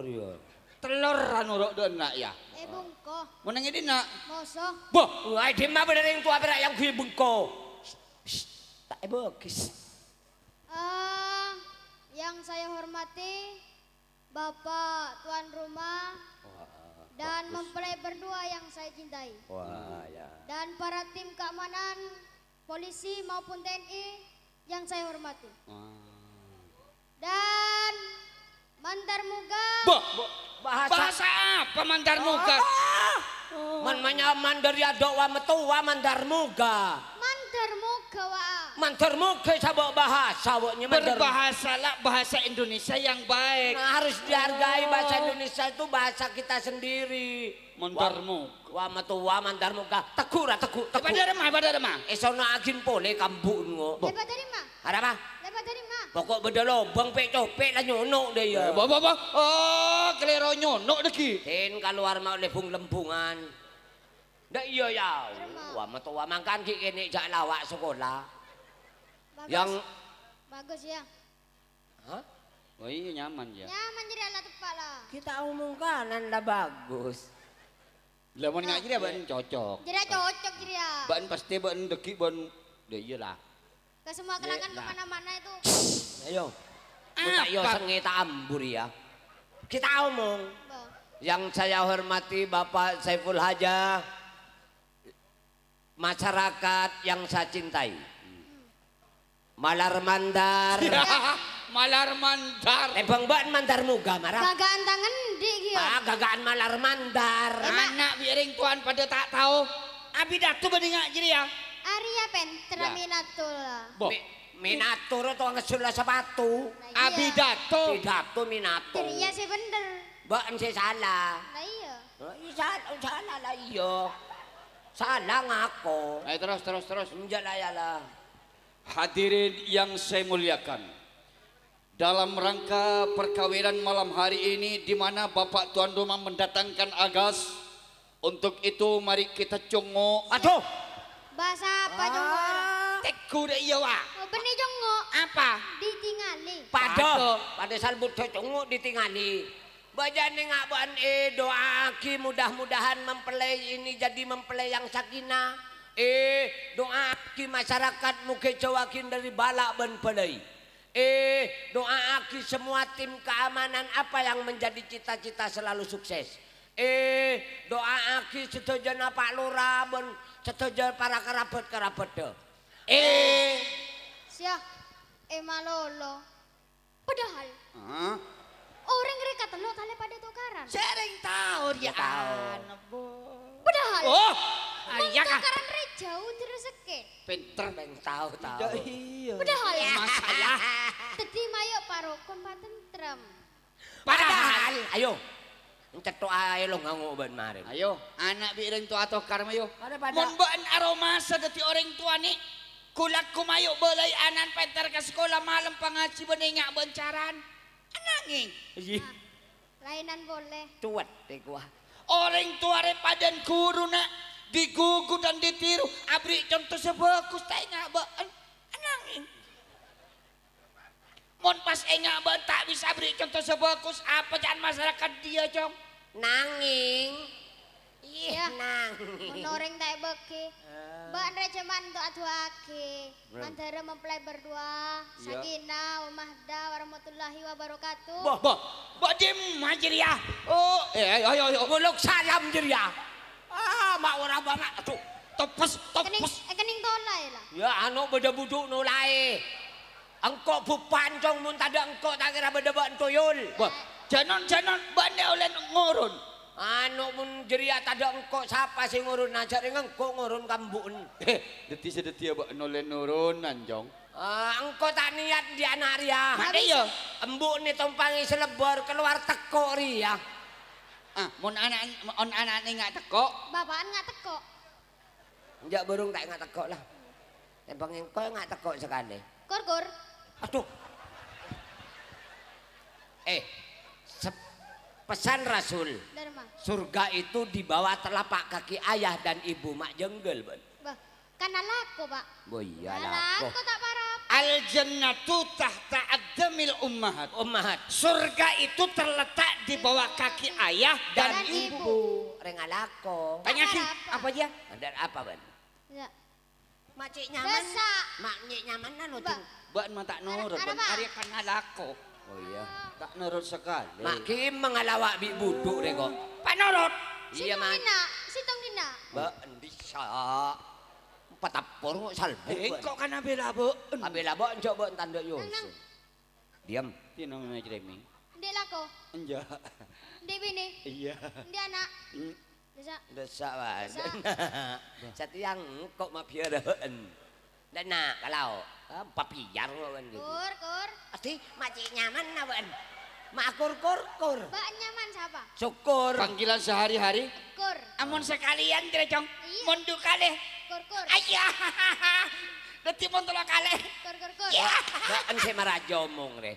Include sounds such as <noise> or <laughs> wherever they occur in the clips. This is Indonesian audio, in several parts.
telur ya. Telur urut rok nak ya. Eh bungko. mau nengi di nak. Moso. Boh, wah di mana bener yang tua berak yang gue bungko. Tak kis Ah, eh, yang saya hormati Bapak tuan rumah dan bagus. mempelai berdua yang saya cintai. Wah, ya. Dan para tim keamanan, polisi maupun TNI yang saya hormati. Wah. Dan Mandar muga. Bah, bahasa. bahasa apa mandar oh, muga? Oh. Man manya mandar ya doa metua mandar muga. Mandar muga wa. Mandar muga sabo bahasa wanya mandar. lah bahasa Indonesia yang baik. Nah, harus dihargai oh. bahasa Indonesia itu bahasa kita sendiri. Mandar muga. Wa metua mandar muga. Tegura teku. tegu. Pada remah pada remah. Esona agin pole kambun ngo. Pada remah. Ada apa? Pokok beda lobang pek copek lah nyonok deh ya. Eh, apa apa Oh, kelero nyonok deh Tin warma mau lebung lembungan. Dah iya ya. Wah, metu wah mangkan ki kene jak lawak sekolah. Bagus. Yang bagus ya. Hah? Oh iya nyaman ya. Nyaman jadi ala tepat lah. Kita umumkan anda bagus. Lah mun ngaji dia ban cocok. Jadi cocok jadi ya. Ban pasti ban deki ban. Ya iyalah. Ke semua kenangan iya kemana-mana itu. Ayo. kita Yo sengi ambur ya. Kita omong. Yang saya hormati Bapak Saiful Haja, masyarakat yang saya cintai. Hmm. Malar mandar. <laughs> Ya, malar mandar. Lebang eh, mbak mandar muga marah. Gagaan tangan di gitu. Ya? Ah, gagaan malar mandar. Anak biring tuan pada tak tahu. Abi datu bening jadi ya. Arya pen teraminatul. Minatur itu ngesul sepatu. Iya. Abidato. Abidato minatur. Iya sih bener. Mbak sih salah. Lah iya. iya oh, salah, salah lah iya. Salah ngaku. Ayo terus terus terus. Enggak lah ya lah. Hadirin yang saya muliakan. Dalam rangka perkawinan malam hari ini di mana Bapak Tuan Rumah mendatangkan agas untuk itu mari kita cungu Aduh. Bahasa apa ah tek gure iya wa. Oh benih cengok. Apa? Ditingali. pada, padesan butuh cengok ditingali. Bajane e eh doaki mudah-mudahan mempelai ini jadi mempelai yang sakinah. Eh doaki masyarakat muke cowakin dari balak ben pelai. Eh, doa doaki semua tim keamanan apa yang menjadi cita-cita selalu sukses. Eh doaki setuju Pak Lurah ben setuju para kerabat-kerabat deh. E. Eh. Siap. e eh, malolo. Padahal. Huh? Orang mereka telo tali pada tukaran. Sering tahu dia. Tahu. Anu, Padahal. Oh. Ah, iya kah? Tukaran re jauh terus seke. Pinter bang tahu tahu. Iya. iya. Padahal. Ya. Masalah. <laughs> Tadi mayo parokon patentrem. Padahal. Ayo. Cetok ae lo nganggo ban maring. Ayo, anak biarin tua atau karma yo. Mun ban aroma sedeti orang tua nih. Kulak kumayuk belai anan penter ke sekolah malam pengaji beningak bencaran. Anangin. Iya. Lainan boleh. Tuat deh gua. Orang tua repa dan guru digugu dan ditiru. abrik contoh sebekus, tak ingat bahan. Anangin. Mon pas ingat bahan tak bisa abrik contoh sebekus, apa jangan masyarakat dia jong. Nanging. Iya. Nang. Menoreng tak beki. Eh. Mbak Andre cuman untuk ke Mandara mempelai berdua. Ya. Sakina wa warahmatullahi wabarakatuh. Bah, bah. Mbak Jim, majriah. Oh, eh ayo ayo muluk saya jeriah. Ah, mak orang banget. Aduh, Topes topes Kening, eh, kening tolai lah. Ya anak beda buduk nolai. Engkau bupan cong muntada engkau tak kira beda bak tuyul. Eh. Bah, janon janon bane oleh ngurun. anakmu jeriat ada engkau siapa sih ngurun ajar engkau ngurun kambun eh, deti sedeti ya bak nolen nurun nanjong Uh, engkau tak niat di anak ria Mari eh, yo Embuk ni tumpangi selebor keluar teko ria Ah, Mun anak on anak ni gak teko Bapak gak teko Enggak burung tak gak teko lah Tempang engkau gak teko sekali Kur kur Aduh Eh pesan Rasul surga itu di bawah telapak kaki ayah dan ibu mak jenggel ben karena laku pak oh iya laku tak parah al jannatu tahta adamil ummahat ummahat surga itu terletak di bawah kaki ayah dan, dan ibu, ibu. renga laku tanya sih apa dia dan apa ben ya. nyaman, makcik nyaman nanu ting. Buat mata nurut, ben. Ari kan nalako. Oh iya, tak nurut sekali. Mak Kim mengalawak bi buduk deh kok. Pak nurut. Iya mak. Sintong dina, sintong dina. Mbak bisa. Petapur kok salbu. Eh kok kan ambil labu. Ambil labu, enjok bo. tanda Yusuf. Diam. Di nama Jeremy. Ndek lako. Enjak. Ndek bini. Iya. Ndek anak. Hmm. Desak. Desak mas. Desak. Satu <laughs> yang kok mau biar Lah nah, kalau empat eh, pijar ngawen gitu. Kur, kur. Adi, macik nyaman ngawen. Mak kur, kur, kur. Mbak nyaman siapa? Syukur. Panggilan sehari-hari? Kur. Amun sekalian, kira cong. Iya. Mundu kali. Kur, kur. Ayah, hahaha. <laughs> Nanti pun tolak kali. Kur, kur, kur. Iya. Mbak, kan saya marah jomong, re.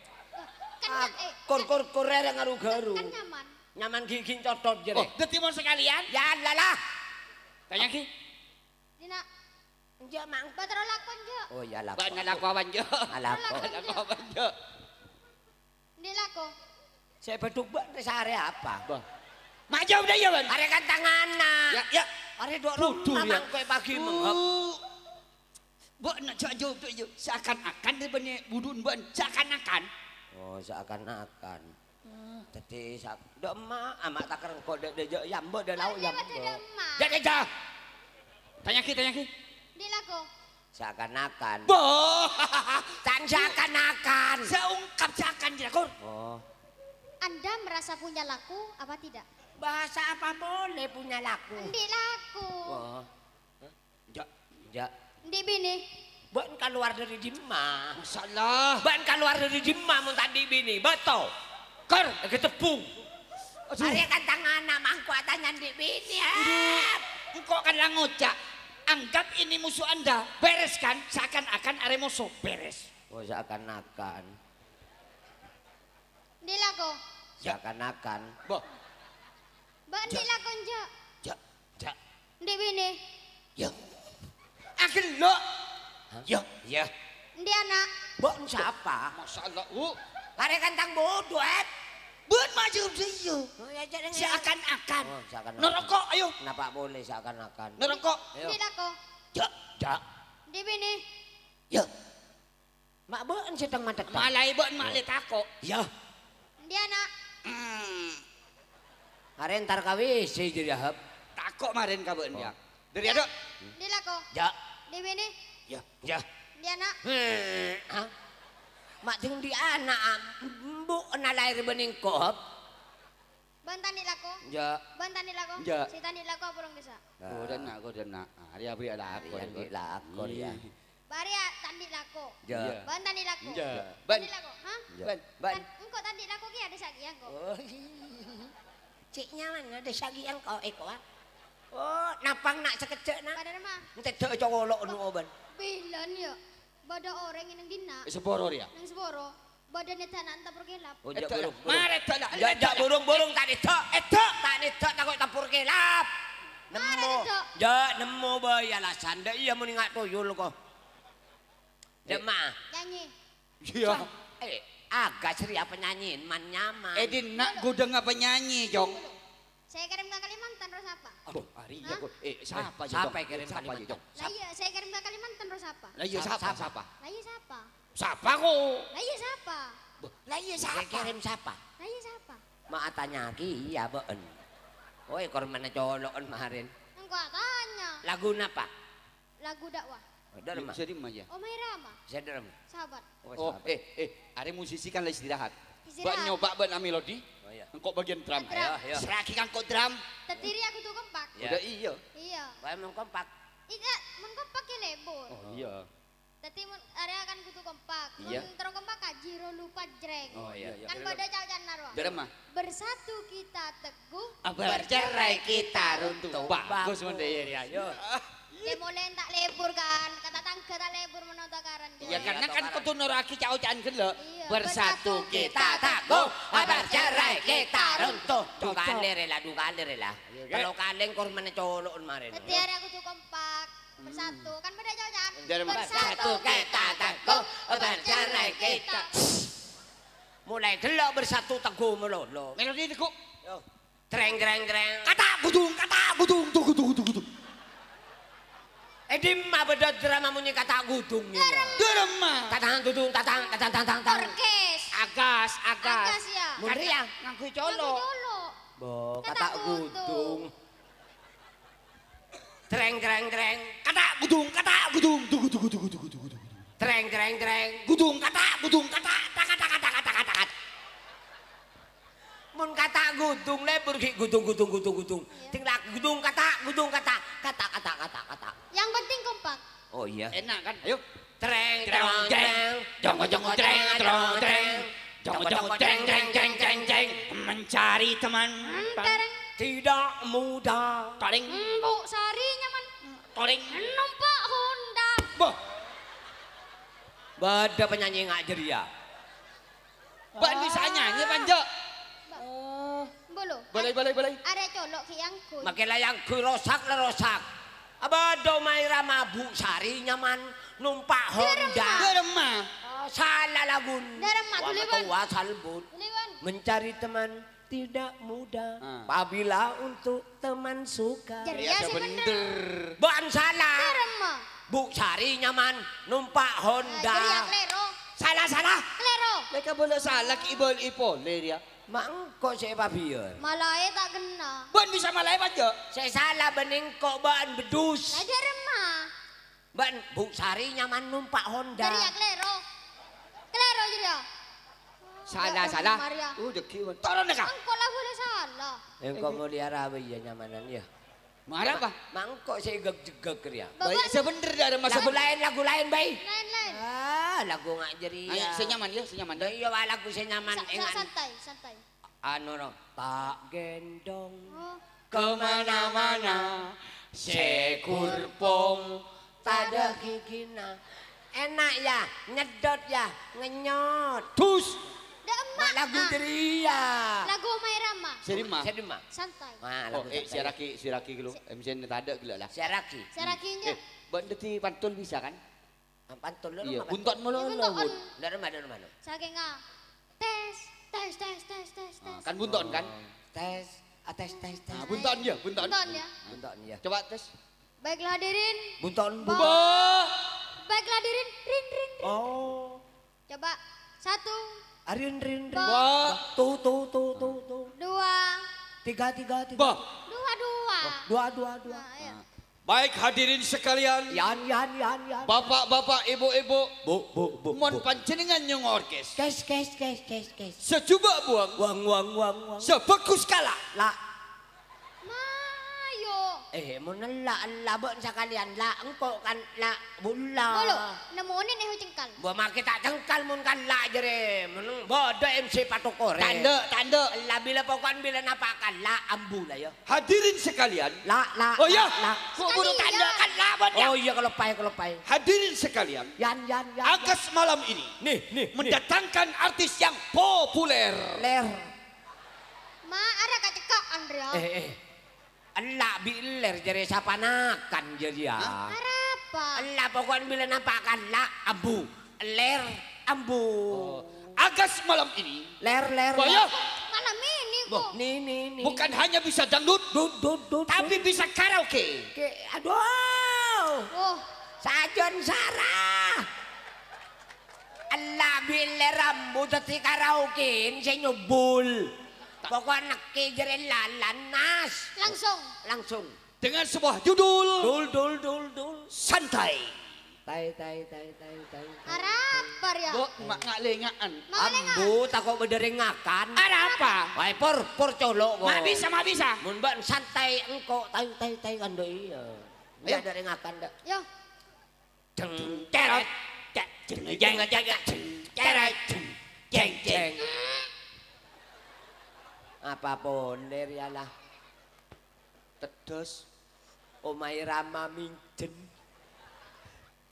Ah, eh, kur, kur, kur, re, ngaru-garu. Kan nyaman. Nyaman gigi cotot, jere. Oh, deti pun sekalian? Ya, lala. Tanya ki. Dina. Njuk, Mak. Engko terus lakon, Njuk. Oh iya lakon. Kok ngelakon, Njuk. Ngelakon. Ah, ngelakon, lakon. Saya beduk bak nek apa? Maju udah ya, Bang. Are kan tangana. Ya, ya. Are dok ya. Kowe pagi mengap. Mbok nak jauh jauh tok yo. Seakan-akan dene budun mbok seakan-akan. Oh, seakan-akan. Jadi hmm. sak dok emak amak ah, tak kerengko dek dek ya mbok dek lauk ya. Dek dek. Tanya ki, tanya ki. Dilaku. Seakan-akan. Boh. <laughs> Tan seakan-akan. saya ungkap seakan dilaku. Oh. Anda merasa punya laku apa tidak? Bahasa apa boleh punya laku? Dilaku. laku. Oh. Jok. Jok. Di bini. Bukan keluar dari jima Masalah. Bukan keluar dari jima mau tadi bini. Betul. kor Ker, tepung Hari kan tangan nama aku atas di bini. Engkau kan langucak anggap ini musuh Anda, beres kan? Seakan-akan Aremoso, beres. Oh, seakan-akan. dilako ya, Seakan-akan. Bo. Mbak dilakon, Cak. Cak, Cak. di bini. Ya. Agel lo. Ya, ya. di anak. bo siapa? Masyaallah. u lari kantang bodoh, eh. Buat maju dia. Oh, ya, seakan-akan. Oh, ayo. Kenapa boleh seakan-akan? Nerokok. Ini lako. Jak, jak. Di bini. Ya. Mak beun sedang matek. Malai beun mak le tako. Ya. dia nak, hari hmm. Haren tar sih jadi hab. Tako maren ka beun oh. ya. Dari adok. Di lako. Ja. Di bini. Ya, ja. Ya. dia nak, Hmm. Hah? Mading di anak bu na lahir bening kohop. laku, dilako. Ja. Bantan dilako. Ja. Ya. Ya. Sita dilako burung desa. Nah. dan nak dan nak. Ah, hari abri ada aku. Ari ala aku ya. Baria tandi lako. Ja. Ya iya. iya. Bantan dilako. Ja. Iya. Ban. Dilako. Ha? Ban. Ban. Engkau tandi lako ki ada sagian kok. Oh, Ciknya mana ada sagi kok kau eh, ekor. Ah. Oh, napang nak sekecek nak. Pada nama. cek cowok lo nu oban. Bilan ya. Bada orang yang dina. seboro ya. yang seboro bada tanah tak pergi lap. Oh, jak burung. Mare tak lap. Ya, jak burung burung tak ada. Eto tak ada tak kau tapur pergi lap. Nemu. Ya nemu bay alasan dak iya mau ingat tuyul kok. Eh. Dek Nyanyi. Iya. Eh, agak ceria penyanyiin man nyaman. Eh, nak gudeng apa nyanyi, Jong? Saya kirim ke Kalimantan terus apa? Eh, eh, siapa Siapa yang kirim Kalimantan? Lah iya, saya kirim ke Kalimantan terus apa? Lah iya, siapa? Siapa? Lah iya, siapa? Siapa kok? Lah iya, siapa? Lah iya, siapa? Saya kirim siapa? Lah iya, siapa? Mak tanya lagi, iya, been. oh kor mana colokan kemarin? Enggak tanya. Lagu apa Lagu dakwah. Darma. Jadi mah ya. Oh, Mairama. Saya Darma. Sahabat. Oh, oh eh, eh, hari musisi kan lagi istirahat. Buat nyoba buat melodi. Oh, iya. Engkok bagian drum. Iya, iya. Seragi kang kok drum. Tetiri aku tuh kompak. Ya. Udah iya. Iya. Kayak mun kompak. Iya, mun kompak lebur. Oh iya. Tadi mun area kan kudu kompak. Iya. Mun kompak kan jiro lupa jreng. Oh iya iya. Kan pada cawan naro. Drum mah. Bersatu kita teguh. bercerai kita runtuh. Bagus mun deh ya. Ayo Ya mulai tak lebur kan kata lebur Ya karena kan iya, kudu nuraki cao cian gelo. Iya, bersatu kita tangguh, abar cerai kita runtuh. Dukalir ya, ya lah, dukalir iya, lah. Kalau kaleng mana colok kemarin. Tiar aku tuh kompak. Bersatu hmm. kan beda jauh cian Bersatu kita tangguh, abar cerai kita. Mulai gelo bersatu teguh melolo. Melodi teguh. Treng treng treng. Kata budung, kata budung, tuh tuh tuh. Jadi mah beda drama munyi kata gudung ya. Drama. Tatang tutung tatang tatang tatang tatang. Orkes. Agas agas. Agas ya. Muri ya. colo. Bo kata gudung. Treng treng treng. Kata gudung kata gudung. gudung, gudung, gudung, gudung, dugu dugu. Treng treng treng. Gudung kata gudung kata kata kata mun kata gudung lebur ki gudung gudung gudung gudung iya. tinggal gudung kata gudung kata kata kata kata kata yang penting kompak oh iya enak kan ayo treng treng treng jongo jongo treng treng treng jongo jongo treng treng treng treng treng mencari teman tidak mudah kaling bu sari nyaman kaling numpak Honda boh Bada penyanyi ngajar jeria. Bukan bisa nyanyi panjok lo. Boleh, boleh, boleh. ada colok ke yang kun. Makin yang ku rosak lah rosak. Apa domaira mabuk sari nyaman numpak Honda. Derma. Oh, salah lagun. Derma tuh liwan. Tua salbut. bun. Mencari teman tidak mudah ah. apabila untuk teman suka jadi ya, bener bukan salah Derma. bu sari nyaman numpak Honda uh, salah salah lero mereka boleh salah ibol ipo leria ya. Mak engko sik pabian. Ya? Malae tak kena. Ben bisa malae aja. Sik salah bening kok ban bedus. Lah remah. Ben Bu Sari nyaman numpak Honda. Kleri ya klero. Klero jadi ya? Salah salah. Oh deki. Turun deka. Engko lah boleh salah. Engko mulia rawi ya nyamanan ya. Marah apa? Mangkok saya gegek gegek ya. Baik, sebener ada masa lagu lain lagu lain baik. Lain lain. Ah, lagu nggak jadi. Se nyaman ya, se nyaman. Ya. Iya, lagu se nyaman. -sa santai, santai. Anu tak gendong oh. kemana-mana sekur pong tada kikina enak ya nyedot ya ngenyot tus emak. Lagu ah. ceria. Lagu Mai Rama. Serima. Serima. Santai. Ah, lagu oh, eh, siraki, siraki dulu. Eh, misalnya tak ada gila lah. Siraki. Sirakinya. Hmm. Eh, buat nanti pantul bisa kan? Ah, pantul lo Iya, buntut mulu. Buntut. Dari mana, dari mana? Saking ah. Tes, tes, tes, tes, tes, ah, tes. Kan buntut kan? Oh. Tes, tes, tes, tes. Ah, buntut ya, buntut. Buntut ya. Buntut ya. Coba tes. Baiklah hadirin. Buntut. Buntut. Baiklah hadirin. Rin, rin, rin. Oh. Coba satu. Arin ah, rin rin. Dua. Tuh tuh tuh tuh tuh. Dua. Tiga tiga tiga. Ba. Oh, dua dua. Dua dua dua. Nah, iya. Baik hadirin sekalian. Yan yan yan yan. Bapak-bapak, ibu-ibu. Bu bu bu. Mohon pancenengan nyong orkes. Kes kes kes kes kes. Sejuba buang. Buang buang buang buang. Sebekus kalah. La Eh, mo na la, labo sa kalian, la, engko kan, la, bula. Bolo, ini nih cengkal. Buat kita cengkal mun kan la jere, menung bodo MC Patukore. Tanda, tanda. La bila pokokan bila napakan, la lah ya. Hadirin sekalian. La, la, oh, iya. ya. la. Buru tanda kan la bon ya. Oh iya kalau pay, kalau pay. Hadirin sekalian. Yan, yan, yan. Angkas malam ini. Nih, nih, Mendatangkan nih. artis yang populer. Ler. Ma, ada kacekak, Andrea. Eh, eh. Elak biler jadi siapa nakan jadi ya. Harapa? Elak pokoknya bila nampakkan lak ambu. Ler ambu. Oh. Agas malam ini. Ler ler. Bayar. Malam ini kok. Ni, ni, ni. Bukan hanya bisa dangdut. Dut, dut, dut, tapi bisa karaoke. aduh. Oh. Sajon Sarah. Enak biler ambu jadi karaoke ini saya nyebul. Pokoknya neki jerin lalan nas. Langsung. Langsung. Dengan sebuah judul. Dul dul dul dul. Santai. Tai tai tai tai tai. Arab ya. Bu mak ngak lengaan. Ambu takok ngakan Ada apa? wiper por por colok Mak bisa mak bisa. Mumbak santai engko tai tai tai kan doi. iya. dari ngakan dak. Yo. ceng teret. Ceng jeng jeng jeng jeng Ceng jeng. apapun lah tedos omai rama minjen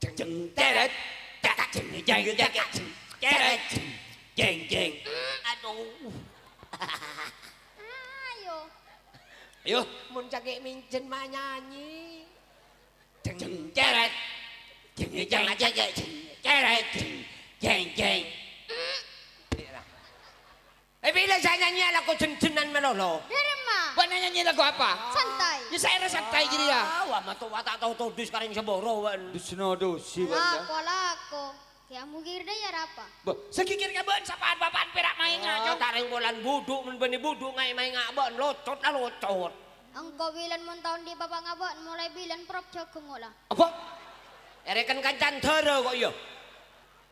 jeng jeng teret jeng jeng jeng jeng jeng aduh ayo ayo mun cakek minjen mah nyanyi jeng jeng ceret! jeng jeng ceret! jeng teret jeng jeng Bila saya nyanyi lagu jen-jenan melolo. Derma. Buat nyanyi lagu apa? Santai. Ya saya rasa santai jadi ya. Ah, wah, matu watak tau tau dus karing seboro wan. Dusno dusi wan. Lah, pola aku. Ya mungkin deh ya apa? Bo, sekikir kaban sapaan bapak perak main ngaco. Ah, tarik bolan buduk men beni buduk ngai main ngabon locot lah locot. Engkau bilan mon tahun di bapak ngabon mulai bilan prop jagung lah. Apa? Erekan ya, kancan teror kok yo. Iya.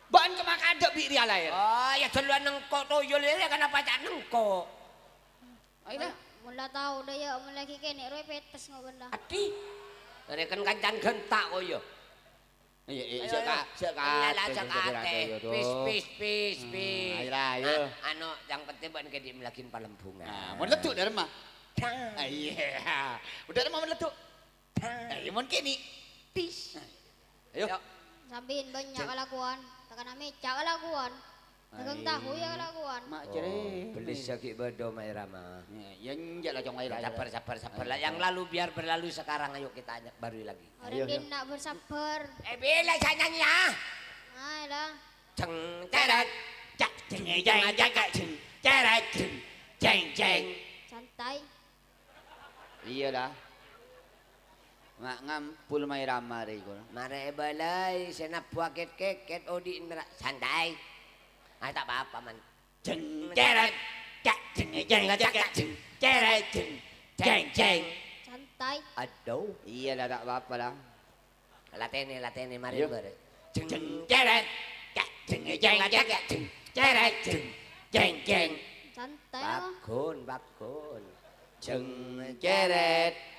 Bahan kemakadek bi ria ya, lahir. Oh, ya duluan nengko tuyul ya, ya karena cak nengko? Oh, ayo iya. Mula tahu dah ya, mula kiki nek roe petes ngono lah. Adi. Rekan kancan gentak kok ya. Iya, iya, iya, kak, iya, kak, iya, kak, pis, pis, pis, pis. Ayo, ayo. Anu, yang penting bukan kedi melakin palembungan. Nah, mau letuk dari mah. Ah, iya, udah mau letuk. Ah, iya, ah, iya. Ayo, mau kini. Pis. Ayo. Sambil banyak kelakuan. Makan lah kelakuan. Dagang tahu ya kuan. Mak jere. Beli sakit bedo mai rama. Ya enggak lah jong lah. Sabar sabar sabar lah. Yang lalu biar berlalu sekarang ayo kita ajak baru lagi. Orang dia nak bersabar. Eh bila saya nyanyi ya. Ayo lah. Ceng cerat. Cak ceng ceng ceng ceng cerat ceng ceng ceng. Santai. Iyalah. ngam pul may ramari ko. Mare balay senapwa ket ket ket odi indra santai. Ay tak apa man. Jeng jeret cak jeng jeng cak cak jeng jeret jeng jeng jeng. Santai. Aduh, iya lah tak apa lah. Latene latene mare bare. Jeng jeret cak jeng jeng cak cak jeng jeret jeng jeng jeng. Santai. Bakun bakun. Jeng jeret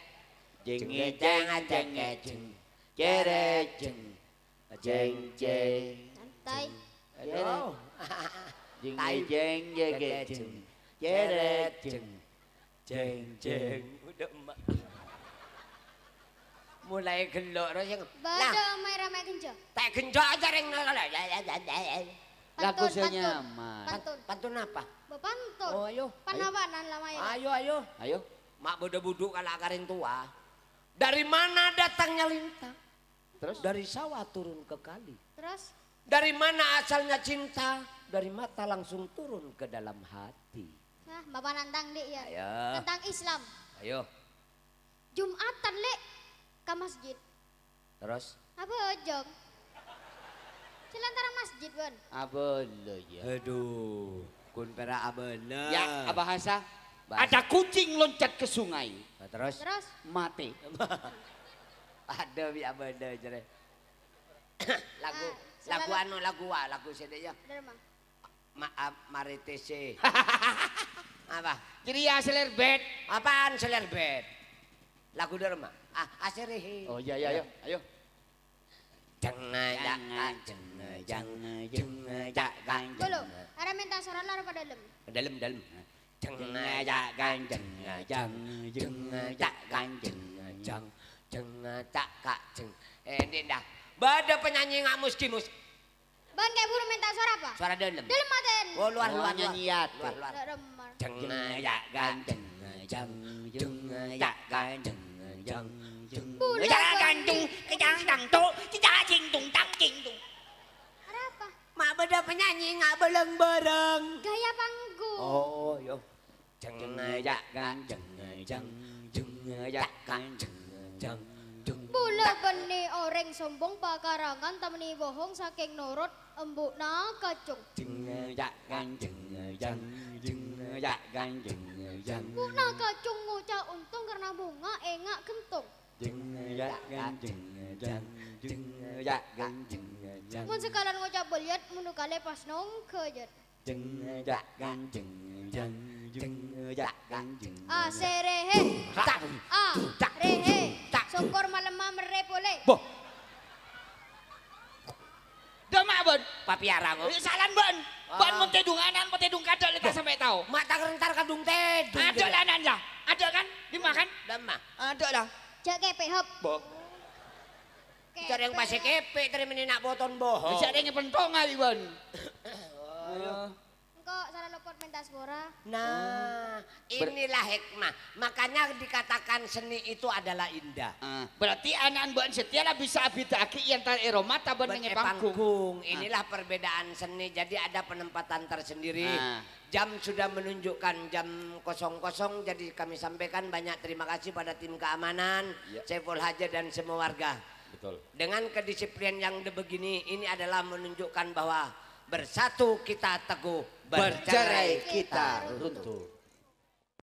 chừng nghe chán á chừng nghe chừng chế đê chừng chừng chê chừng tay chừng nghe chê chừng chế đê chừng chừng chê mua lại kinh lộ đó chứ bà đưa mày Pantun. apa? Oh ayo. Panawanan lah Ayo ayo. Ayo. Mak bodoh buduk kalau akarin tua. Dari mana datangnya lintang? Terus? Dari sawah turun ke kali. Terus? Dari mana asalnya cinta? Dari mata langsung turun ke dalam hati. Nah, Bapak nantang dek ya. Ayo. Tentang Islam. Ayo. Jumatan lek ke masjid. Terus? Apa ojong? Celantaran masjid bon. Abele ya. Aduh. Kun pera abele. Ya, bahasa? bahasa? Ada kucing loncat ke sungai terus? Terus. Mati. Ada ya ada jere. lagu eh, lagu anu lagu wa lagu sini ya. Maaf mari TC. <laughs> Apa? Ceria selir bed. Apaan selir bed? Lagu derma. Ah, aseri. Oh iya iya, iya. ayo. ayo. Jangan jangan ah, jangan jangan. jangan. Ah, jangan, jangan. Jangan. Jangan. minta soran Jangan. pada dalam. Dalam dalam. chân à, à, dạ gan dạ, dạ. à, chân chân chân dạ, dạ gan chân chân chân tak kak ceng eh dinda bade penyanyi nggak muski mus Ban kayak buru minta suara apa? Suara dalam. Dalam maten. Oh luar luar nyanyiat. Luar luar. Ceng ya ganteng ceng ceng ya ganteng ceng ceng ya ganteng cái trang đằng tô cái giá chinh tùng tăng chinh tùng beda penyanyi nggak beleng-beleng. Gaya panggung. Oh, yo. Jeng jak kan jeng jeng jeng jak kan jeng jeng jeng. Bula geni orang sombong pakarangan temani bohong saking nurut embukna kecung. Jeng jak kan jeng jeng jeng jak kan jeng jeng. Bukna kacung ngucap untung karena bunga engak kentung. Jeng jak kan jeng jeng jeng jak kan jeng jeng mun sekalian ngucap beliat menu kali pas nongke jat jeng jak gang jeng jeng jeng jak gang jeng a serehe tak a rehe sokor malam mamre boleh. boh Demak bon, papi arang. Oh. Eh, salan bon. Ah. Bon mau tedung anan, mau tedung kado kita sampai tahu. Mak tak rentar kadung tedung. Ada lah anan lah. Ada kan? Dimakan? Demak. Ada lah. Jaga pehop. Boh kepe. Cari yang pasti kepe, ini nak boton bohong. Bisa ada yang pentong kali, Bon. Engkau salah lopot pentas gora. Nah, inilah hikmah. Makanya dikatakan seni itu adalah indah. Ah, berarti anak setia lah bisa abidaki yang tak eroma taban panggung. Ah. Inilah perbedaan seni. Jadi ada penempatan tersendiri. Ah. Jam sudah menunjukkan jam kosong-kosong, jadi kami sampaikan banyak terima kasih pada tim keamanan, yeah. haja dan semua warga. Betul. Dengan kedisiplinan yang begini ini adalah menunjukkan bahwa bersatu kita teguh, bercerai kita runtuh.